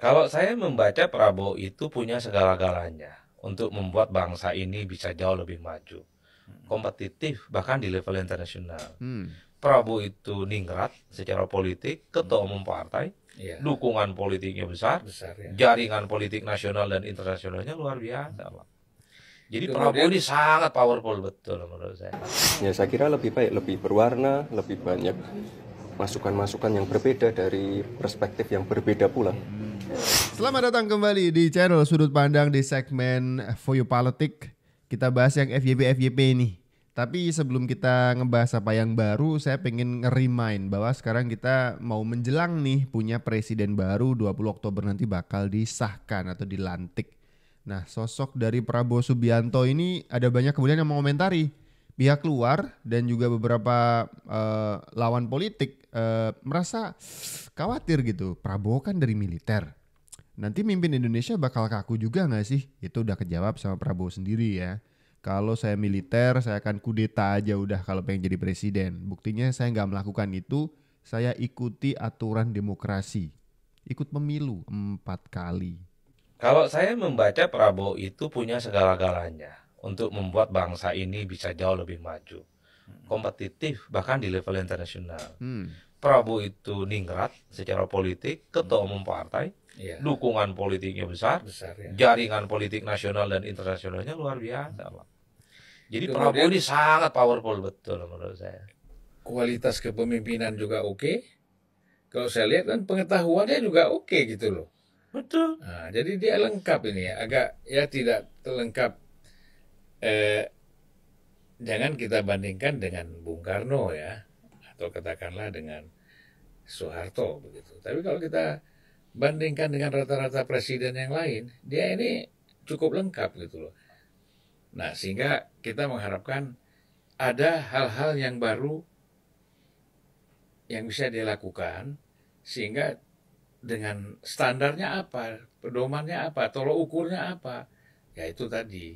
Kalau saya membaca Prabowo itu punya segala-galanya untuk membuat bangsa ini bisa jauh lebih maju, hmm. kompetitif bahkan di level internasional. Hmm. Prabowo itu ningrat secara politik, ketua hmm. umum partai, ya. dukungan politiknya besar, besar ya. jaringan politik nasional dan internasionalnya luar biasa, Hmm. Jadi Kemudian, Prabowo ini sangat powerful betul menurut saya. Ya saya kira lebih baik, lebih berwarna, lebih banyak masukan-masukan yang berbeda dari perspektif yang berbeda pula. Selamat datang kembali di channel Sudut Pandang di segmen For You Politik. Kita bahas yang FYP FYP ini. Tapi sebelum kita ngebahas apa yang baru, saya pengen nge-remind bahwa sekarang kita mau menjelang nih punya presiden baru 20 Oktober nanti bakal disahkan atau dilantik. Nah, sosok dari Prabowo Subianto ini ada banyak kemudian yang mengomentari pihak luar dan juga beberapa uh, lawan politik uh, merasa khawatir gitu. Prabowo kan dari militer. Nanti mimpin Indonesia bakal kaku juga nggak sih? Itu udah kejawab sama Prabowo sendiri ya. Kalau saya militer, saya akan kudeta aja udah kalau pengen jadi presiden. Buktinya saya nggak melakukan itu. Saya ikuti aturan demokrasi. Ikut pemilu empat kali. Kalau saya membaca Prabowo itu punya segala-galanya untuk membuat bangsa ini bisa jauh lebih maju, kompetitif bahkan di level internasional. Hmm. Prabowo itu ningrat secara politik, ketua hmm. umum partai, yeah. dukungan politiknya besar, besar ya. jaringan politik nasional dan internasionalnya luar biasa, Hmm. Jadi Kemudian, Prabowo ini sangat powerful betul menurut saya. Kualitas kepemimpinan juga oke. Okay. Kalau saya lihat kan pengetahuannya juga oke okay gitu loh. Betul. Nah, jadi dia lengkap ini ya, agak ya tidak terlengkap eh, jangan kita bandingkan dengan Bung Karno ya atau katakanlah dengan Soeharto begitu. Tapi kalau kita bandingkan dengan rata-rata presiden yang lain, dia ini cukup lengkap gitu loh. Nah, sehingga kita mengharapkan ada hal-hal yang baru yang bisa dilakukan sehingga dengan standarnya apa, pedomannya apa, tolok ukurnya apa, ya itu tadi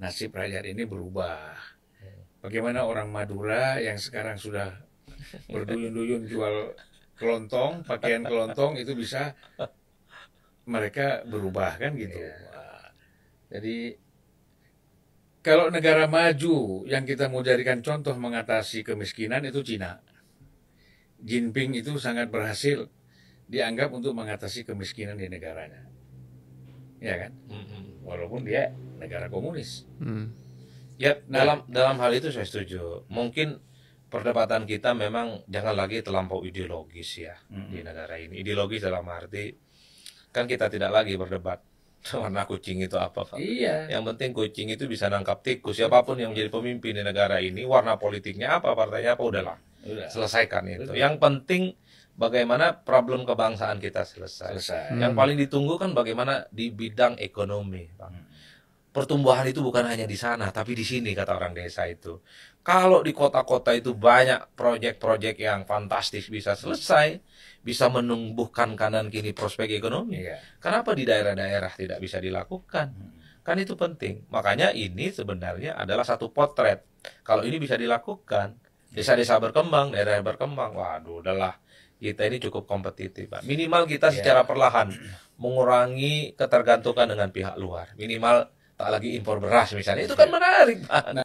nasib rakyat ini berubah. Hmm. Bagaimana orang Madura yang sekarang sudah berduyun-duyun jual kelontong, pakaian kelontong itu bisa mereka berubah kan gitu. Iya. Jadi kalau negara maju yang kita mau jadikan contoh mengatasi kemiskinan itu Cina. Jinping itu sangat berhasil dianggap untuk mengatasi kemiskinan di negaranya. Ya kan? Mm -hmm. hmm walaupun dia negara komunis. Hmm. Ya dalam dalam hal itu saya setuju. Mungkin perdebatan kita memang jangan lagi terlampau ideologis ya hmm. di negara ini. Ideologis dalam arti kan kita tidak lagi berdebat warna kucing itu apa Pak. Iya. Yang penting kucing itu bisa nangkap tikus siapapun yang menjadi pemimpin di negara ini warna politiknya apa partainya apa udahlah. Udah. Selesaikan itu. Udah. Yang penting bagaimana problem kebangsaan kita selesai. selesai. Yang hmm. paling ditunggu kan bagaimana di bidang ekonomi. Bang. Hmm. Pertumbuhan itu bukan hanya di sana, tapi di sini kata orang desa itu. Kalau di kota-kota itu banyak proyek-proyek yang fantastis bisa selesai, bisa menumbuhkan kanan kini prospek ekonomi. Yeah. Kenapa di daerah-daerah tidak bisa dilakukan? Hmm. Kan itu penting. Makanya ini sebenarnya adalah satu potret. Kalau ini bisa dilakukan, iya. desa-desa berkembang, daerah berkembang, waduh, adalah kita ini cukup kompetitif Pak. Minimal kita yeah. secara perlahan mengurangi ketergantungan dengan pihak luar. Minimal tak lagi impor beras misalnya. Itu kan iya. menarik Pak. Nah,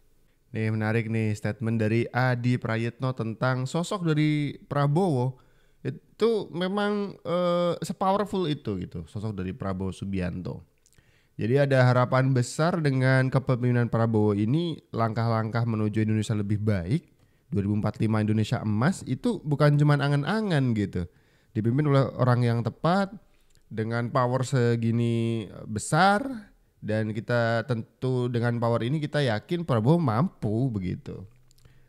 nih menarik nih statement dari Adi Prayetno tentang sosok dari Prabowo itu memang uh, sepowerful itu gitu sosok dari Prabowo Subianto. Jadi ada harapan besar dengan kepemimpinan Prabowo ini langkah-langkah menuju Indonesia lebih baik 2045 Indonesia emas itu bukan cuman angan-angan gitu. Dipimpin oleh orang yang tepat dengan power segini e, besar dan kita tentu dengan power ini kita yakin Prabowo mampu begitu.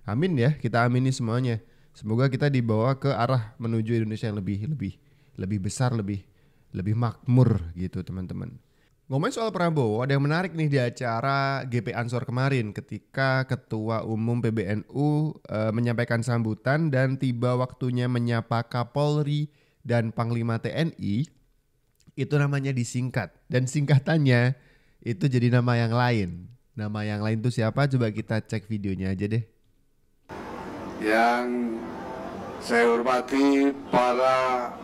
Amin ya, kita amini semuanya. Semoga kita dibawa ke arah menuju Indonesia yang lebih lebih lebih besar, lebih lebih makmur gitu, teman-teman. Ngomongin soal Prabowo, ada yang menarik nih di acara GP Ansor kemarin ketika Ketua Umum PBNU e, menyampaikan sambutan dan tiba waktunya menyapa Kapolri dan Panglima TNI, itu namanya disingkat. Dan singkatannya itu jadi nama yang lain. Nama yang lain itu siapa? Coba kita cek videonya aja deh. Yang saya hormati para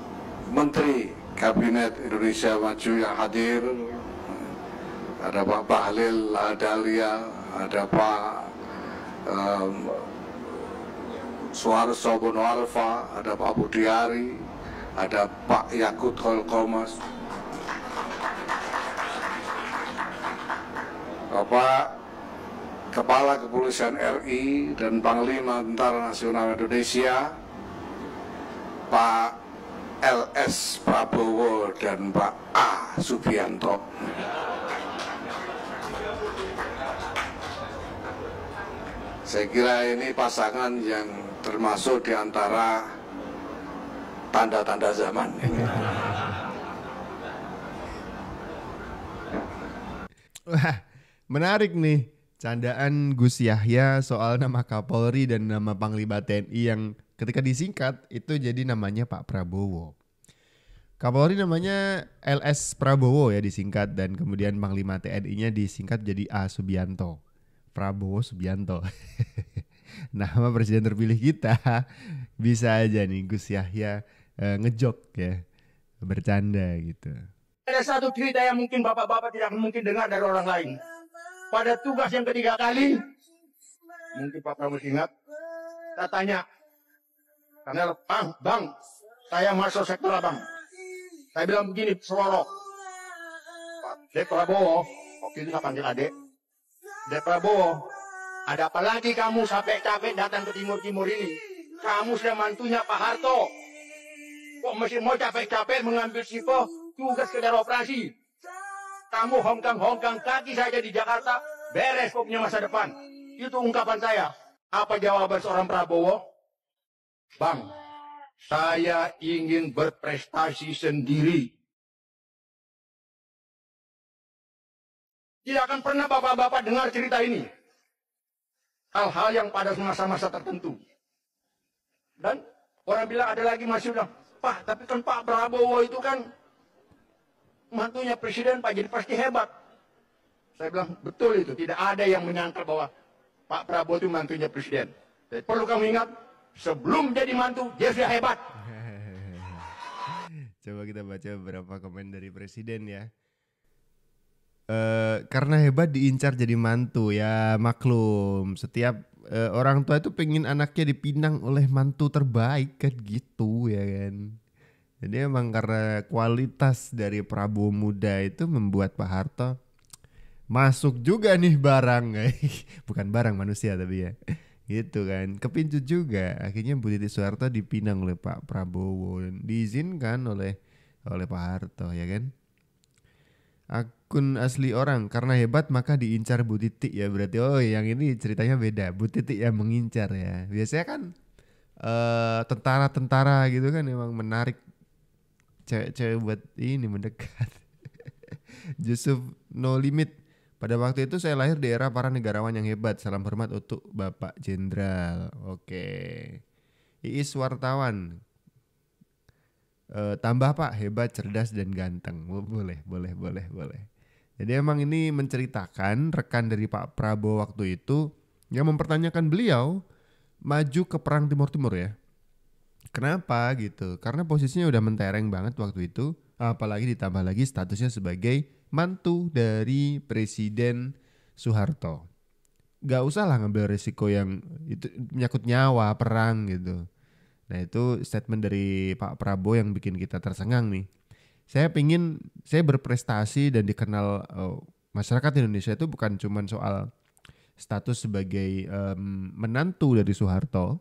Menteri Kabinet Indonesia Maju yang hadir, ada Pak Bahlil, ada Lia, ada Pak um, Suarso Bono Alfa, ada Pak Budiari, ada Pak Yakut Holkomas, Bapak Kepala Kepolisian RI dan Panglima Tentara Nasional Indonesia, Pak LS Prabowo dan Pak A Subianto. Saya kira ini pasangan yang termasuk di antara tanda-tanda zaman. Wah, menarik nih candaan Gus Yahya soal nama Kapolri dan nama Panglima TNI yang ketika disingkat itu jadi namanya Pak Prabowo. Kapolri namanya LS Prabowo ya disingkat dan kemudian Panglima TNI-nya disingkat jadi A Subianto. Prabowo Subianto. Nama presiden terpilih kita bisa aja nih Gus Yahya uh, ngejok ya, bercanda gitu. Ada satu cerita yang mungkin bapak-bapak tidak mungkin dengar dari orang lain. Pada tugas yang ketiga kali, mungkin Pak Prabowo ingat, saya tanya, karena bang, bang, saya masuk sektor abang. Saya bilang begini, Selorok. Pak Prabowo, waktu itu saya panggil adik, De Prabowo, ada apa lagi kamu sampai capek datang ke timur-timur ini? Kamu sudah mantunya Pak Harto. Kok masih mau capek-capek mengambil sipo tugas sekedar operasi? Kamu hongkang-hongkang kaki saja di Jakarta, beres kok punya masa depan. Itu ungkapan saya. Apa jawaban seorang Prabowo? Bang, saya ingin berprestasi sendiri. Tidak akan pernah bapak-bapak dengar cerita ini. Hal-hal yang pada masa-masa tertentu. Dan orang bilang ada lagi masih udah, Pak, tapi kan Pak Prabowo itu kan mantunya presiden, Pak, jadi pasti hebat. Saya bilang, betul itu. Tidak ada yang menyangkal bahwa Pak Prabowo itu mantunya presiden. Jadi, perlu kamu ingat, sebelum jadi mantu, dia sudah hebat. Coba kita baca beberapa komen dari presiden ya. Eh, karena hebat diincar jadi mantu ya maklum setiap uh, orang tua itu pengen anaknya dipinang oleh mantu terbaik kan gitu ya kan jadi emang karena kualitas dari Prabowo muda itu membuat Pak Harto masuk juga nih barang eh. bukan barang manusia tapi ya gitu kan kepincut juga akhirnya Budi Soeharto dipinang oleh Pak Prabowo diizinkan oleh oleh Pak Harto ya kan Ak kun asli orang karena hebat maka diincar Bu Titik ya berarti oh yang ini ceritanya beda Bu Titik yang mengincar ya biasanya kan tentara eh, tentara-tentara gitu kan emang menarik cewek-cewek buat ini mendekat Yusuf No Limit pada waktu itu saya lahir di era para negarawan yang hebat salam hormat untuk Bapak Jenderal oke Iis wartawan Uh, tambah pak hebat cerdas dan ganteng boleh boleh boleh boleh jadi emang ini menceritakan rekan dari Pak Prabowo waktu itu yang mempertanyakan beliau maju ke perang Timur Timur ya. Kenapa gitu? Karena posisinya udah mentereng banget waktu itu, apalagi ditambah lagi statusnya sebagai mantu dari Presiden Soeharto. Gak usah lah ngambil resiko yang itu menyangkut nyawa perang gitu. Nah itu statement dari Pak Prabowo yang bikin kita tersengang nih saya pingin saya berprestasi dan dikenal uh, masyarakat Indonesia itu bukan cuma soal status sebagai um, menantu dari Soeharto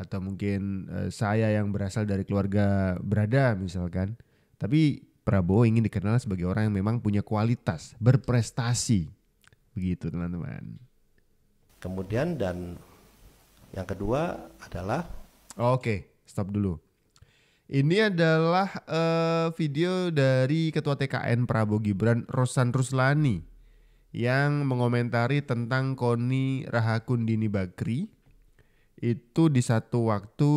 atau mungkin uh, saya yang berasal dari keluarga berada misalkan tapi Prabowo ingin dikenal sebagai orang yang memang punya kualitas berprestasi begitu teman-teman kemudian dan yang kedua adalah oh, oke okay. stop dulu ini adalah uh, video dari Ketua TKN Prabowo Gibran Rosan Ruslani yang mengomentari tentang Koni Rahakundini Bakri. Itu di satu waktu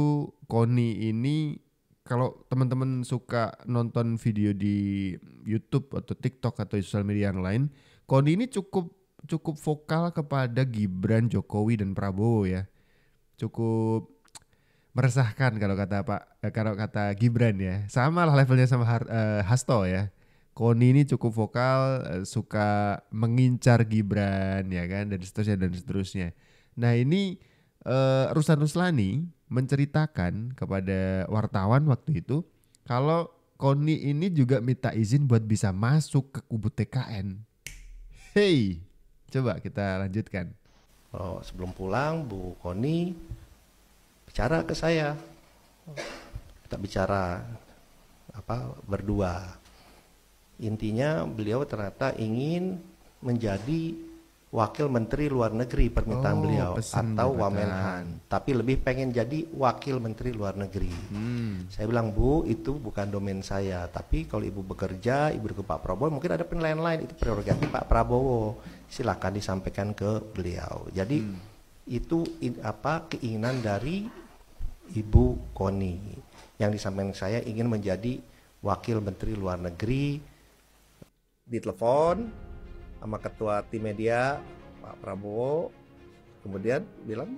Koni ini kalau teman-teman suka nonton video di YouTube atau TikTok atau sosial media yang lain, Koni ini cukup cukup vokal kepada Gibran, Jokowi dan Prabowo ya. Cukup meresahkan kalau kata Pak eh, kalau kata Gibran ya. Sama lah levelnya sama Har, eh, Hasto ya. Koni ini cukup vokal, eh, suka mengincar Gibran ya kan dan seterusnya dan seterusnya. Nah, ini eh, Ruslan Ruslani menceritakan kepada wartawan waktu itu kalau Koni ini juga minta izin buat bisa masuk ke kubu TKN. Hey, coba kita lanjutkan. Oh, sebelum pulang Bu Koni bicara ke saya kita bicara apa berdua intinya beliau ternyata ingin menjadi wakil menteri luar negeri permintaan oh, beliau atau Wamenhan tapi lebih pengen jadi wakil menteri luar negeri hmm. saya bilang bu itu bukan domain saya tapi kalau ibu bekerja ibu ke Pak Prabowo mungkin ada penilaian lain itu prerogatif Pak Prabowo silahkan disampaikan ke beliau jadi hmm. itu in, apa keinginan dari Ibu Koni yang di samping saya ingin menjadi wakil menteri luar negeri ditelepon sama ketua tim media Pak Prabowo kemudian bilang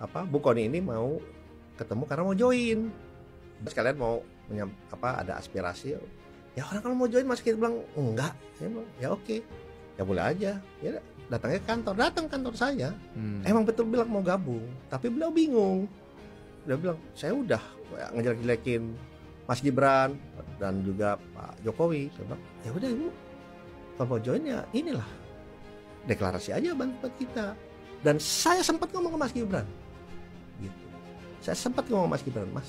apa Bu Koni ini mau ketemu karena mau join terus kalian mau apa ada aspirasi ya orang kalau mau join masih kita bilang enggak ya oke okay. ya boleh aja ya datangnya kantor datang kantor saya hmm. emang betul bilang mau gabung tapi beliau bingung udah bilang saya udah ngejelek-jelekin Mas Gibran dan juga Pak Jokowi coba ya udah ibu kalau join inilah deklarasi aja bantuan kita dan saya sempat ngomong ke Mas Gibran gitu saya sempat ngomong ke Mas Gibran Mas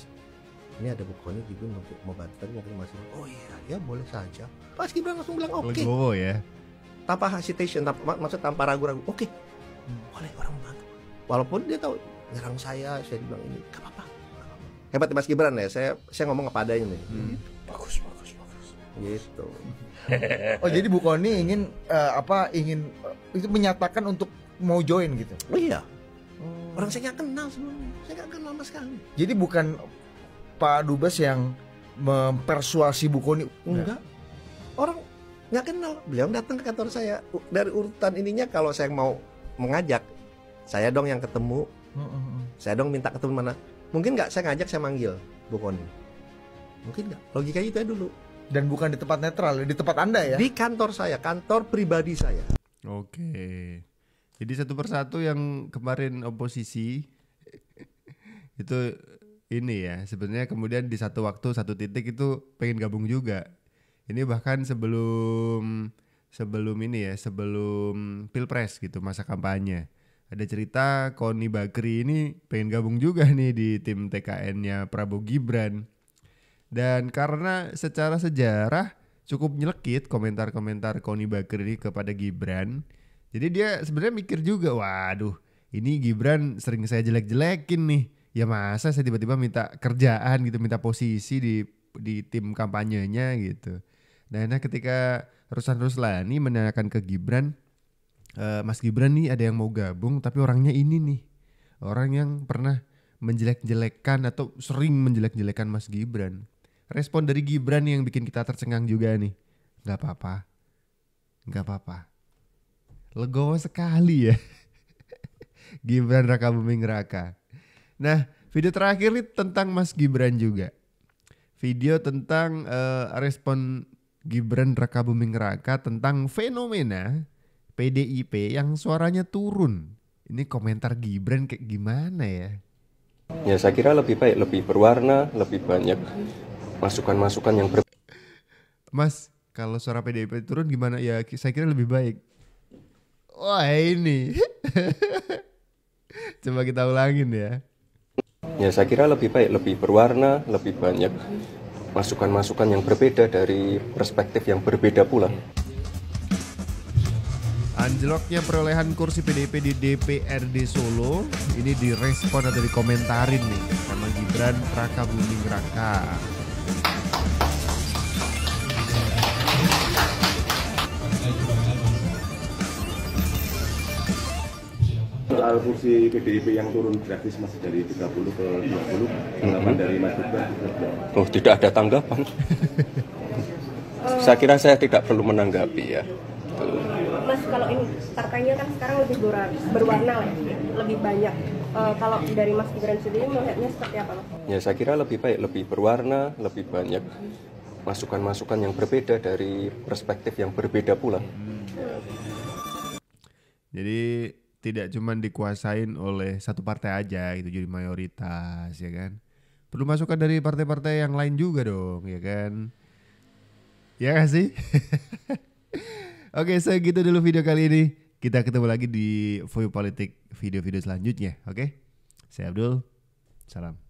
ini ada bukunya juga untuk mau bantuan mungkin Mas Gibran oh iya ya boleh saja Mas Gibran langsung bilang oke okay. oh, ya tanpa hesitation tanpa, maksud tanpa ragu-ragu oke okay. boleh orang bantu walaupun dia tahu nyerang saya saya bilang ini gak apa-apa hebat Mas Gibran ya saya saya ngomong kepadanya nih hmm. bagus bagus bagus gitu oh jadi Bu Koni ingin uh, apa ingin uh, itu menyatakan untuk mau join gitu oh iya hmm. orang saya nggak kenal sebelumnya saya nggak kenal sama sekali jadi bukan Pak Dubes yang mempersuasi Bu Koni enggak orang nggak kenal beliau datang ke kantor saya dari urutan ininya kalau saya mau mengajak saya dong yang ketemu saya dong minta ketemu mana? Mungkin nggak saya ngajak saya manggil Bu Koni. Mungkin nggak. Logikanya itu ya dulu. Dan bukan di tempat netral, di tempat Anda ya? Di kantor saya, kantor pribadi saya. Oke. Jadi satu persatu yang kemarin oposisi itu ini ya sebenarnya kemudian di satu waktu satu titik itu pengen gabung juga. Ini bahkan sebelum sebelum ini ya sebelum pilpres gitu masa kampanye ada cerita Koni Bakri ini pengen gabung juga nih di tim TKN-nya Prabowo Gibran. Dan karena secara sejarah cukup nyelekit komentar-komentar Koni Bakri kepada Gibran. Jadi dia sebenarnya mikir juga, waduh ini Gibran sering saya jelek-jelekin nih. Ya masa saya tiba-tiba minta kerjaan gitu, minta posisi di di tim kampanyenya gitu. Nah, nah ketika Ruslan Ruslani menanyakan ke Gibran, uh, Mas Gibran nih ada yang mau gabung tapi orangnya ini nih orang yang pernah menjelek-jelekan atau sering menjelek-jelekan Mas Gibran. Respon dari Gibran yang bikin kita tercengang juga nih. Gak apa-apa, gak apa-apa. Legowo sekali ya. Gibran Raka Buming Raka. Nah, video terakhir nih tentang Mas Gibran juga. Video tentang uh, respon Gibran Raka Buming Raka tentang fenomena PDIP yang suaranya turun. Ini komentar Gibran kayak gimana ya? Ya saya kira lebih baik, lebih berwarna, lebih banyak masukan-masukan yang ber... Mas, kalau suara PDIP turun gimana? Ya saya kira lebih baik. Wah ini. Coba kita ulangin ya. Ya saya kira lebih baik, lebih berwarna, lebih banyak masukan-masukan yang berbeda dari perspektif yang berbeda pula. Anjloknya perolehan kursi PDIP di DPRD Solo ini direspon atau dikomentarin nih sama Gibran Raka Buming Raka. Soal kursi PDIP yang turun gratis masih dari 30 ke 20, tanggapan mm -hmm. dari Mas Gibran? Oh, tidak ada tanggapan. saya kira saya tidak perlu menanggapi ya. Tuh mas kalau ini partainya kan sekarang lebih berwarna lah ya, lebih banyak. Uh, kalau dari Mas Gibran sendiri melihatnya seperti apa? Mas? Ya saya kira lebih baik, lebih berwarna, lebih banyak masukan-masukan yang berbeda dari perspektif yang berbeda pula. Jadi tidak cuma dikuasain oleh satu partai aja gitu jadi mayoritas ya kan. Perlu masukan dari partai-partai yang lain juga dong ya kan. Ya gak sih? Oke, segitu dulu video kali ini. Kita ketemu lagi di View Politik video-video selanjutnya. Oke, saya Abdul. Salam.